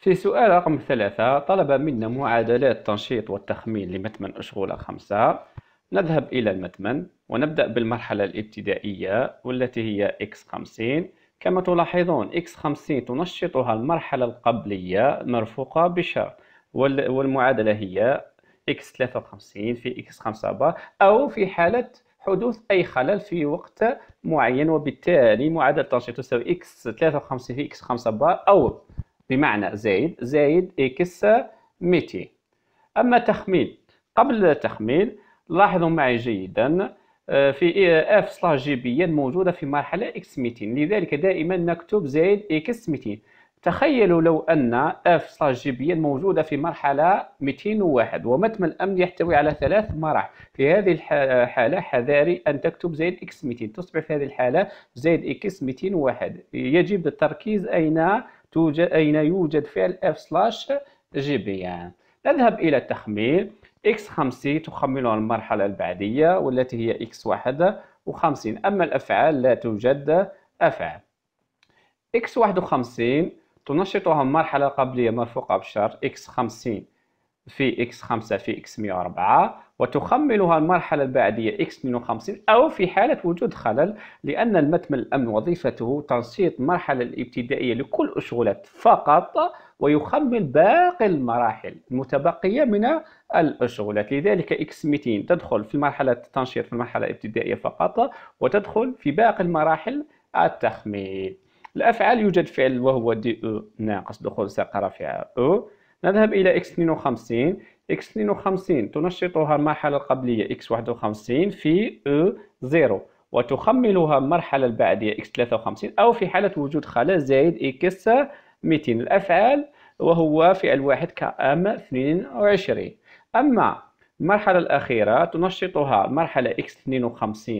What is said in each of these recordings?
في سؤال رقم ثلاثة طلب منا معادلات تنشيط والتخمين لمتمن أشغولة خمسة نذهب إلى المتمن ونبدأ بالمرحلة الابتدائية والتي هي x50 كما تلاحظون x50 تنشطها المرحلة القبلية مرفوقة بشرط والمعادلة هي x53 في x5 أو في حالة حدوث أي خلل في وقت معين وبالتالي معادلة تنشيط تساوي x53 في x5 أو بمعنى زائد زائد إكس ميتي أما تخمين قبل التخمين لاحظوا معي جيدا آه، في اف سلاش جي بي موجوده في مرحله اكس 200 لذلك دائما نكتب زائد اكس 200 تخيلوا لو ان اف سلاش جي بي موجوده في مرحله 201 ومتم الامن يحتوي على ثلاث مراحل في هذه الحاله حذاري ان تكتب زائد اكس 200 تصبح في هذه الحاله زائد اكس 201 يجب التركيز اين توجد أين يوجد فعل F سلاش جي بي يعني نذهب إلى التخميل X50 تخملها المرحلة البعدية والتي هي X51 أما الأفعال لا توجد أفعال X51 تنشطها المرحلة القبلية مرفوقة بشرط X50 في اكس 5 في اكس 104 وتخملها المرحلة البعدية x 52 أو في حالة وجود خلل لأن المتمن الأمن وظيفته تنسيط المرحلة الابتدائية لكل الأشغالات فقط ويخمل باقي المراحل المتبقية من الأشغالات لذلك x 200 تدخل في مرحلة التنشيط في المرحلة الابتدائية فقط وتدخل في باقي المراحل التخميل الأفعال يوجد فعل وهو دي أو ناقص دخول ساقة رافعة أو نذهب إلى x52 x52 تنشطها المرحلة القبلية x51 في e0 وتخملها المرحلة البعدية x53 أو في حالة وجود خلا زائد x 200 الأفعال وهو فعل واحد كأم 22 أما المرحلة الأخيرة تنشطها مرحلة x52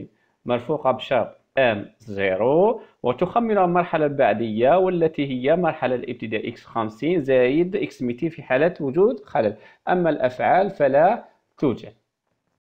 مرفوقة بشرط ام 0 وتخمر المرحلة البعدية والتي هي مرحلة الابتداء اكس 50 زائد اكس 200 في حالة وجود خلل أما الأفعال فلا توجد